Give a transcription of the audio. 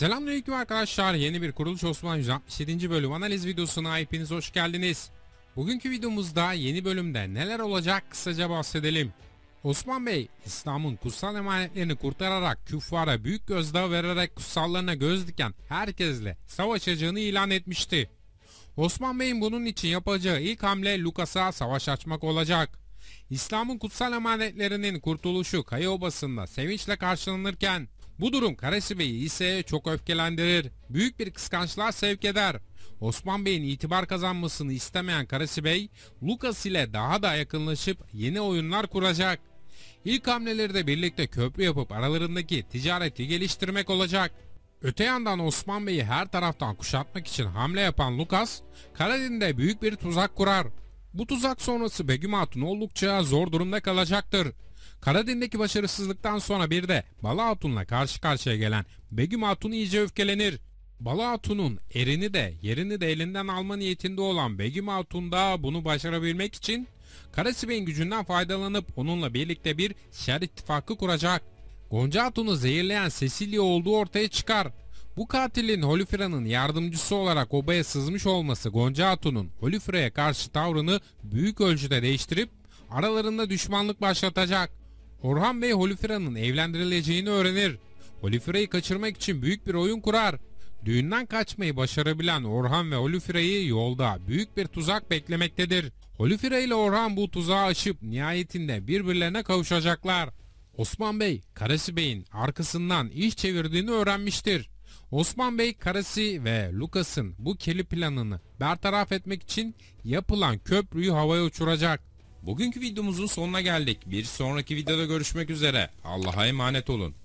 Selamünaleyküm arkadaşlar. Yeni bir Kuruluş Osman 167. bölüm analiz videosuna hepiniz hoş geldiniz. Bugünkü videomuzda yeni bölümde neler olacak kısaca bahsedelim. Osman Bey, İslam'ın kutsal emanetlerini kurtararak küffara büyük gözdağı vererek kutsallarına göz diken herkesle savaşacağını ilan etmişti. Osman Bey'in bunun için yapacağı ilk hamle Lukas'a savaş açmak olacak. İslam'ın kutsal emanetlerinin kurtuluşu Kaya Obası'nda sevinçle karşılanırken bu durum Karasi Bey'i ise çok öfkelendirir. Büyük bir kıskançlığa sevk eder. Osman Bey'in itibar kazanmasını istemeyen Karasi Bey, Lucas ile daha da yakınlaşıp yeni oyunlar kuracak. İlk hamleleri de birlikte köprü yapıp aralarındaki ticareti geliştirmek olacak. Öte yandan Osman Bey'i her taraftan kuşatmak için hamle yapan Lucas, Karadeniz'de büyük bir tuzak kurar. Bu tuzak sonrası Begüm Hatun oldukça zor durumda kalacaktır. Karaden'deki başarısızlıktan sonra bir de Bala Hatun'la karşı karşıya gelen Begüm Hatun iyice öfkelenir. Bala Hatun'un erini de yerini de elinden alma niyetinde olan Begüm Hatun da bunu başarabilmek için Karasibey'in gücünden faydalanıp onunla birlikte bir şer ittifakı kuracak. Gonca Hatun'u zehirleyen Cecilia olduğu ortaya çıkar. Bu katilin Holifra'nın yardımcısı olarak obaya sızmış olması Gonca Hatun'un Holifra'ya karşı tavrını büyük ölçüde değiştirip aralarında düşmanlık başlatacak. Orhan Bey Holifira'nın evlendirileceğini öğrenir. Holifira'yı kaçırmak için büyük bir oyun kurar. Düğünden kaçmayı başarabilen Orhan ve Holifira'yı yolda büyük bir tuzak beklemektedir. Holifira ile Orhan bu tuzağı aşıp nihayetinde birbirlerine kavuşacaklar. Osman Bey, Karasi Bey'in arkasından iş çevirdiğini öğrenmiştir. Osman Bey, Karasi ve Lucas'ın bu kirli planını bertaraf etmek için yapılan köprüyü havaya uçuracak. Bugünkü videomuzun sonuna geldik. Bir sonraki videoda görüşmek üzere. Allah'a emanet olun.